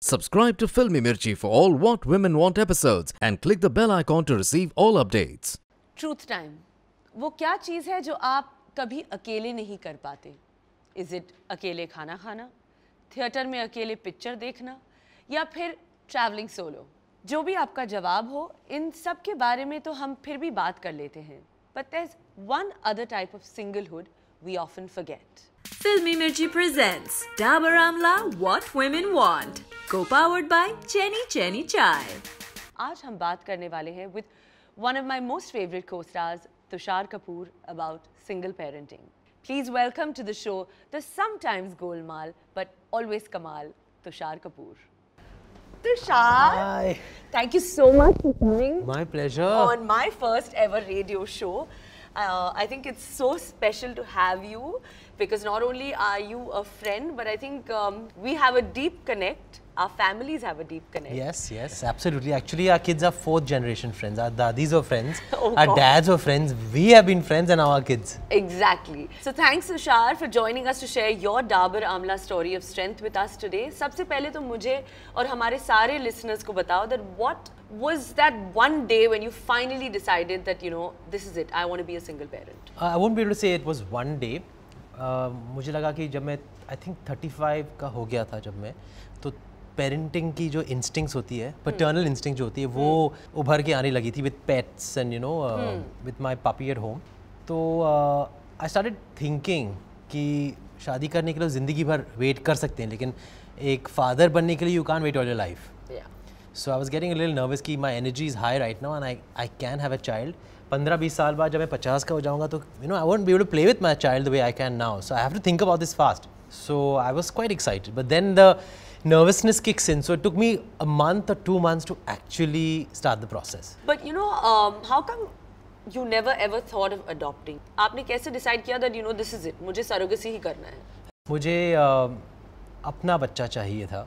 Subscribe to Filmy Mirchi for all What Women Want episodes and click the bell icon to receive all updates. Truth time. वो क्या चीज़ है जो आप कभी अकेले नहीं कर पाते Is it अकेले खाना खाना थिएटर में अकेले picture देखना या फिर ट्रैवलिंग solo? जो भी आपका जवाब हो इन सब के बारे में तो हम फिर भी बात कर लेते हैं But there's one other type of singlehood. we often forget. Filmy Mirchi presents Dabur Ramla: What Women Want, co-powered by Jenny Jenny Chai. आज हम बात करने वाले हैं with one of my most favorite co-stars Tushar Kapoor about single parenting. Please welcome to the show the sometimes Golmal but always Kamal Tushar Kapoor. Tushar. Hi. Thank you so much for My pleasure. On my first ever radio show. Uh, I think it's so special to have you because not only are you a friend, but I think um, we have a deep connect. Our families have a deep connect. Yes, yes, absolutely. Actually, our kids are fourth generation friends. Our dadis were friends. oh, our God. dads were friends. We have been friends and our kids. Exactly. So thanks, Tushar, for joining us to share your Dabur Amla story of strength with us today. First of all, tell और listeners को that what was that one day when you finally decided that, you know, this is it. I want to be a single parent. Uh, I won't be able to say it was one day. मुझे लगा कि जब मैं I think thirty five का हो गया था जब मैं तो पेरेंटिंग की जो इंस्टिंग्स होती है पटर्नल हम्म। इंस्टिंग जो होती है वो हम्म। उभर के आने लगी थी with pets and you know with my puppy at home तो आई स्टार्ट थिंकिंग कि शादी करने के लिए ज़िंदगी भर वेट कर सकते हैं लेकिन एक फादर बनने के लिए you can wait all your life so I was getting लिल नर्वस कि my energy is high right now and I I can have a child पंद्रह बीस साल बाद जब मैं पचास का हो जाऊंगा तो you know I won't be able to play with my child way I can now so I have to think about this fast so I was quite excited but then the nervousness kicks in. So it took me a month or two months to actually start the process. But you know, um, how come you never ever thought of adopting? aapne kaise decide kiya that you know this is it? mujhe surrogacy hi karna hai mujhe uh, अपना बच्चा चाहिए था.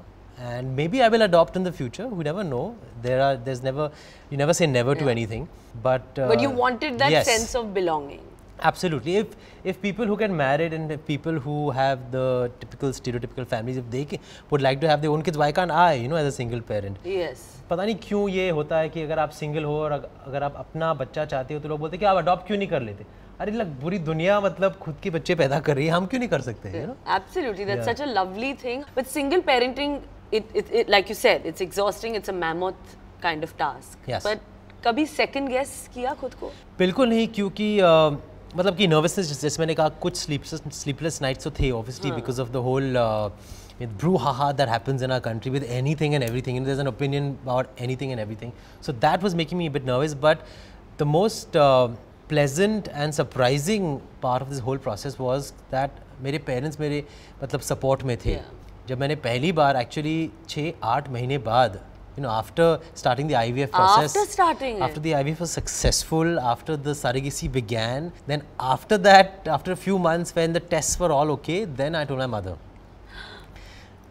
and maybe I will adopt in the future. We never know. There are there's never you never say never yeah. to anything. But uh, but you wanted that yes. sense of belonging. Absolutely. If if people who get married and people who have the typical stereotypical families, if they can, would like to have their own kids, why can't I? You know, as a single parent. Yes. पता नहीं क्यों ये होता है कि अगर आप single हो और अगर आप अपना बच्चा चाहते हो तो लोग बोलते हैं कि आप अडॉप्ट क्यों नहीं कर लेते अरे लग पूरी दुनिया मतलब खुद के बच्चे पैदा कर रही है हम क्यों नहीं कर सकते हैं absolutely that's such a lovely thing but single parenting it, it, it, like you said, it's exhausting. It's a mammoth kind of task. Yes. But कभी second guess किया खुद को? बिल्कुल नहीं क्योंकि मतलब कि nervousness जैसे मैंने कहा कुछ sleepless sleepless nights तो थे obviously because of the whole uh, with brouhaha that happens in our country with anything and everything and there's an opinion about anything and everything so that was making me a bit nervous but the most uh, pleasant and surprising part of this whole process was that मेरे parents मेरे मतलब support में थे जब मैंने पहली बार actually छः आठ महीने बाद you know after starting the I V F process after the I V F successful after the surrogacy विज्ञान then after that after few months when the test for all okay then I told my mother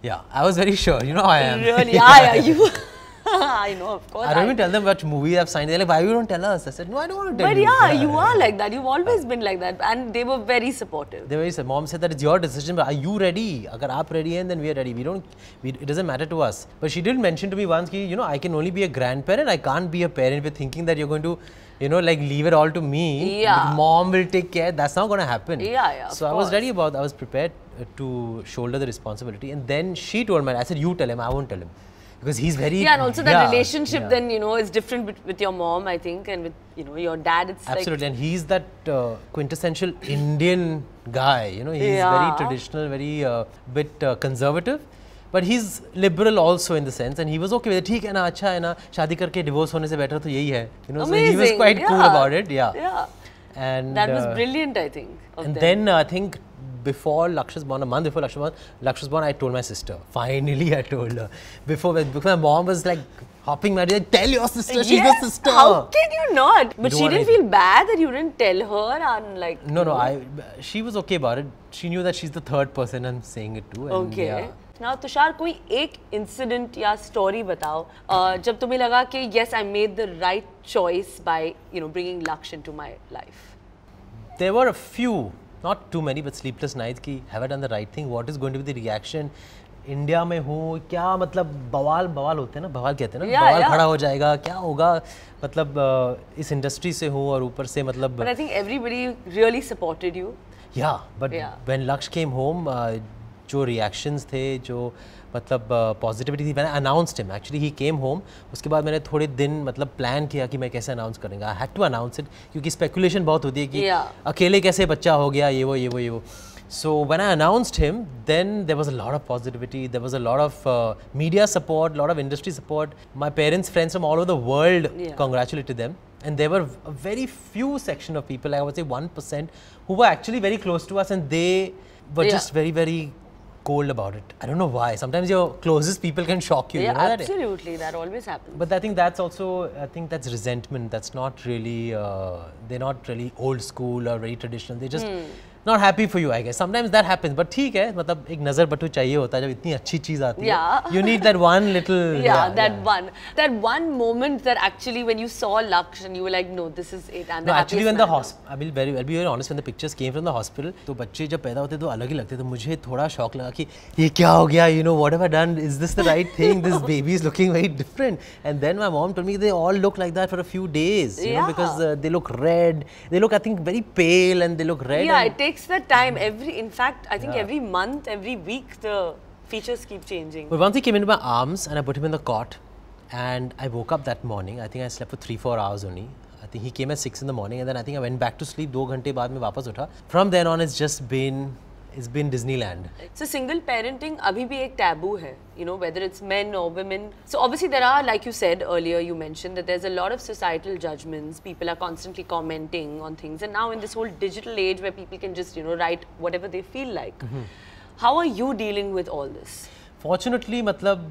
Yeah, I was very sure. You know how I I know, of course. I don't I, even tell them what movie I've signed. They're like, why you don't tell us? I said, no, I don't want to tell But you. yeah, you are like that. You've always been like that. And they were very supportive. They were very supportive. Mom said that it's your decision, but are you ready? If you're ready, then we're ready. We don't, we, it doesn't matter to us. But she did mention to me once, ki, you know, I can only be a grandparent. I can't be a parent. We're thinking that you're going to you know, like leave it all to me. Yeah. Mom will take care. That's not going to happen. Yeah, yeah. So I was ready about. I was prepared uh, to shoulder the responsibility, and then she told me. I said, "You tell him. I won't tell him." because he's very yeah and also that relationship then you know is different with your mom i think and with you know your dad it's absolutely and he's that uh, quintessential indian guy you know he's very traditional very uh, bit uh, conservative but he's liberal also in the sense and he was okay with it he can karke divorce hone se better to yahi hai you know Amazing. so he was quite cool about it yeah yeah and that was brilliant i think and then i think before born, a month before Lakshasban, born. I told my sister. Finally, I told her. Before, because my mom was like hopping mad, tell your sister, she's yes, a sister. How can you not? But you she didn't feel bad that you didn't tell her and like. No, no, I. She was okay about it. She knew that she's the third person I'm saying it to. okay. Yeah. ना तुषार कोई एक incident या story? बताओ uh, जब तुम्हें लगा कि yes, I made the right choice by you know bringing Lakshya into my life. There were a few. Not too many but sleepless night की have done the right thing what is going to be the reaction India में हूँ क्या मतलब बवाल बवाल होते हैं ना बवाल कहते हैं ना yeah, बवाल yeah. खड़ा हो जाएगा क्या होगा मतलब uh, इस इंडस्ट्री से हूँ और ऊपर से मतलब I think everybody really supported you या but when Laksh came home जो रिएक्शंस थे जो मतलब पॉजिटिविटी uh, थी मैंने announced him actually he came home उसके बाद मैंने थोड़े दिन मतलब प्लान किया कि मैं कैसे अनाउंस करेंगे I had to announce it क्योंकि स्पेकुलेशन बहुत होती है कि yeah. अकेले कैसे बच्चा हो गया ये वो ये वो ये वो so when I announced him then there was a lot of positivity there was a lot of media support lot of industry support my parents friends from all over the world congratulated them and there a very few section of people I was a one percent who actually very close to us and they were just very very cold about it. I don't know why. Sometimes your closest people can shock you. Yeah, you know absolutely. That? that? always happens. But I think that's also, I think that's resentment. That's not really, uh, they're not really old school or very traditional. They just, hmm not happy for you, I guess. Sometimes that happens. But ठीक है मतलब एक नजर बटू चाहिए होता है जब इतनी अच्छी चीज आती है. Yeah. You need that one little. Yeah, that one, that one moment that actually when you saw Laksh and you were like, no, this is it. And no, actually when the hospital, I will be very honest. When the pictures came from the hospital, तो बच्चे जब पैदा होते तो अलग ही लगते. तो मुझे थोड़ा shock लगा कि ये क्या हो गया? You know what have I done? Is this the right thing? This baby is looking very different. And then my mom told me they all look like that for a few days. You yeah. know because uh, they look red. They look I think very pale and they look red takes time. Every, in fact, I think yeah. every month, every week, the features keep changing. Well, once he came into my arms and I put him in the cot, and I woke up that morning. I think I slept for three, four hours only. I think he came at six in the morning, and then I think I went back to sleep. Two hours From then on, it's just been it's been Disneyland. So single parenting abhi bhi ek taboo hai, you know, whether it's men or women. So obviously there are, like you said earlier, you mentioned that there's a lot of societal judgments. People are constantly commenting on things. And now in this whole digital age where people can just, you know, write whatever they feel like. Mm -hmm. How are you dealing with all this? Fortunately मतलब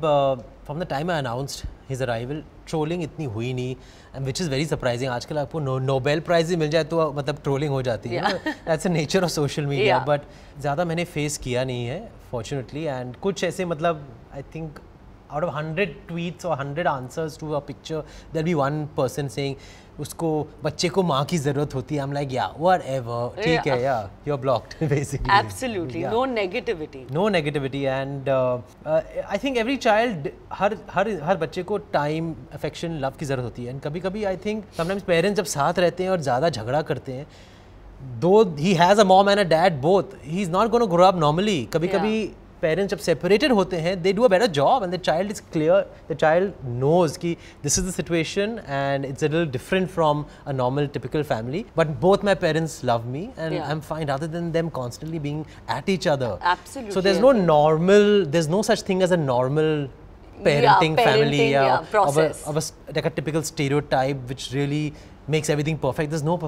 from the time I announced his arrival trolling इतनी हुई नहीं and which is very surprising आजकल आपको Nobel prize ही मिल जाए तो मतलब trolling हो जाती है it's a nature of social media but ज़्यादा मैंने फेस किया नहीं है फॉर्चुनेटली एंड कुछ ऐसे मतलब I think out of hundred tweets और hundred answers to a picture there be one person saying उसको बच्चे को माँ की जरूरत होती है I am like yeah whatever ठीक है yeah you are blocked basically absolutely no negativity no negativity and I think every child हर हर हर बच्चे को टाइम अफेक्शन लव की ज़रूरत होती है एंड कभी कभी आई थिंक समटाइम्स पेरेंट्स जब साथ रहते हैं और ज़्यादा झगड़ा करते हैं दो ही has a mom and a dad both he is not gonna grow up normally कभी कभी yeah. parents are separated, they do a better job and the child is clear, the child knows that this is the situation and it's a little different from a normal typical family. But both my parents love me and I'm fine rather than them constantly being at each other. So there's no normal, there's no such thing as a normal parenting, family or a, typical stereotype which really makes everything perfect. There's no,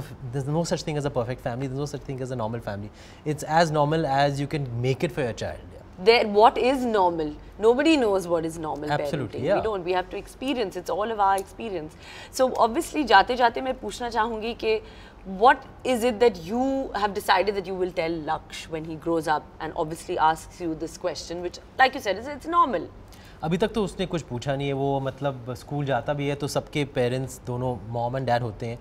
such thing as a perfect family, there's no such thing as a normal family. It's as normal as you can make it for your child. there what is normal nobody knows what is normal Absolutely, yeah. we don't we have to experience it's all of our experience so obviously jaate jaate main puchna chahungi कि what is it that you have decided that you will tell Laksh when he grows up and obviously asks you this question which like you said is it's normal अभी तक तो उसने कुछ पूछा नहीं है वो मतलब स्कूल जाता भी है तो सबके पेरेंट्स दोनों मॉम एंड डैड होते हैं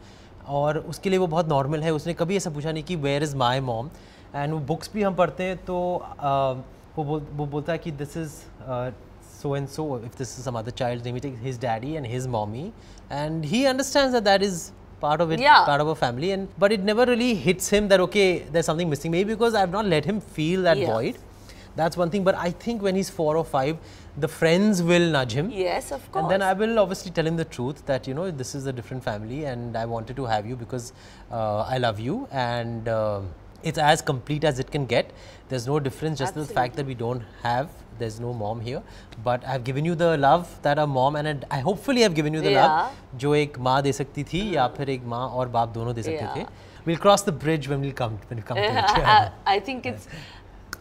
और उसके लिए वो बहुत नॉर्मल है उसने कभी ऐसा पूछा नहीं कि where is my mom and वो बुक्स भी हम पढ़ते हैं तो uh, वो वो बोलता है कि this is uh, so and so if this is some other child, name he his daddy and his mommy and he understands that that is part of it yeah. part of a family and but it never really hits him that okay there's something missing maybe because i've not let him feel that yes. void that's one thing but i think when he's 4 or 5 the friends will nudge him yes of course and then i will obviously tell him the truth that you know this is a different family and i wanted to have you because uh, i love you and uh, it's as complete as it can get. There's no difference, just Absolutely. the fact that we don't have, there's no mom here. But I've given you the love that a mom and a, I hopefully have given you the yeah. love जो एक माँ दे सकती थी या hmm. फिर एक yeah. थे. We'll cross the bridge when we will come when we come yeah, to it. I, I think it's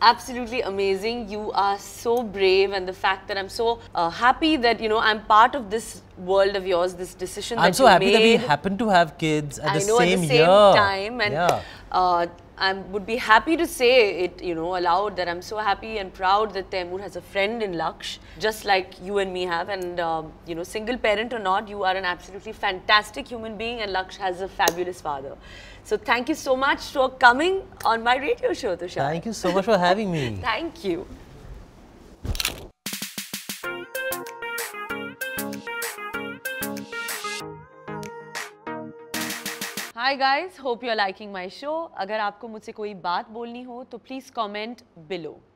absolutely amazing. You are so brave, and the fact that I'm so uh, happy that you know I'm part of this world of yours, this decision. I'm so happy made. that we happen to have kids at I the know, same at the same year. time, and yeah uh, I would be happy to say it, you know, aloud that I'm so happy and proud that Taimur has a friend in Laksh, just like you and me have. And, um, you know, single parent or not, you are an absolutely fantastic human being and Laksh has a fabulous father. So thank you so much for coming on my radio show, Tushar. Thank you so much for having me. thank you. Hi guys hope you are liking my show अगर आपको मुझसे कोई बात बोलनी हो तो please comment below